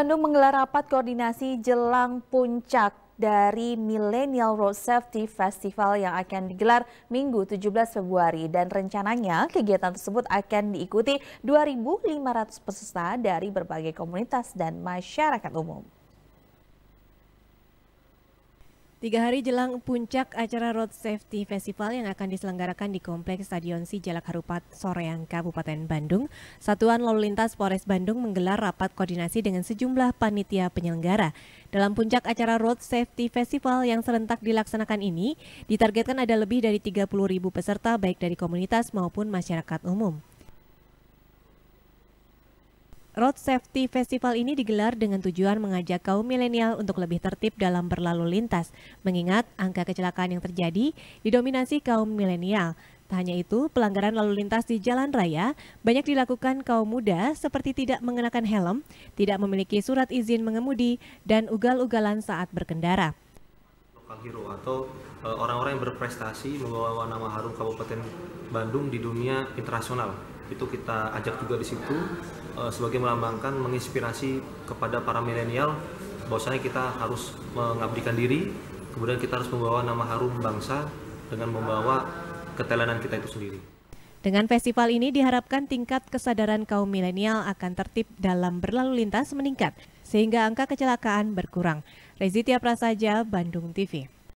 Bandung menggelar rapat koordinasi jelang puncak dari Millennial Road Safety Festival yang akan digelar Minggu 17 Februari dan rencananya kegiatan tersebut akan diikuti 2.500 peserta dari berbagai komunitas dan masyarakat umum. Tiga hari jelang puncak acara Road Safety Festival yang akan diselenggarakan di Kompleks Stadion Sijalak Harupat, Soreang, Kabupaten Bandung, Satuan Lalu Lintas Polres Bandung menggelar rapat koordinasi dengan sejumlah panitia penyelenggara. Dalam puncak acara Road Safety Festival yang serentak dilaksanakan ini, ditargetkan ada lebih dari 30 ribu peserta baik dari komunitas maupun masyarakat umum. Road Safety Festival ini digelar dengan tujuan mengajak kaum milenial untuk lebih tertib dalam berlalu lintas, mengingat angka kecelakaan yang terjadi didominasi kaum milenial. Tak hanya itu, pelanggaran lalu lintas di jalan raya banyak dilakukan kaum muda seperti tidak mengenakan helm, tidak memiliki surat izin mengemudi, dan ugal-ugalan saat berkendara. Pak Hiro atau eh, orang-orang yang berprestasi membawa nama harum Kabupaten Bandung di dunia internasional. Itu kita ajak juga di situ eh, sebagai melambangkan menginspirasi kepada para milenial bahwasanya kita harus mengabdikan diri, kemudian kita harus membawa nama harum bangsa dengan membawa ketelanan kita itu sendiri. Dengan festival ini diharapkan tingkat kesadaran kaum milenial akan tertib dalam berlalu lintas meningkat, sehingga angka kecelakaan berkurang. Rezitia Prasaja, Bandung TV.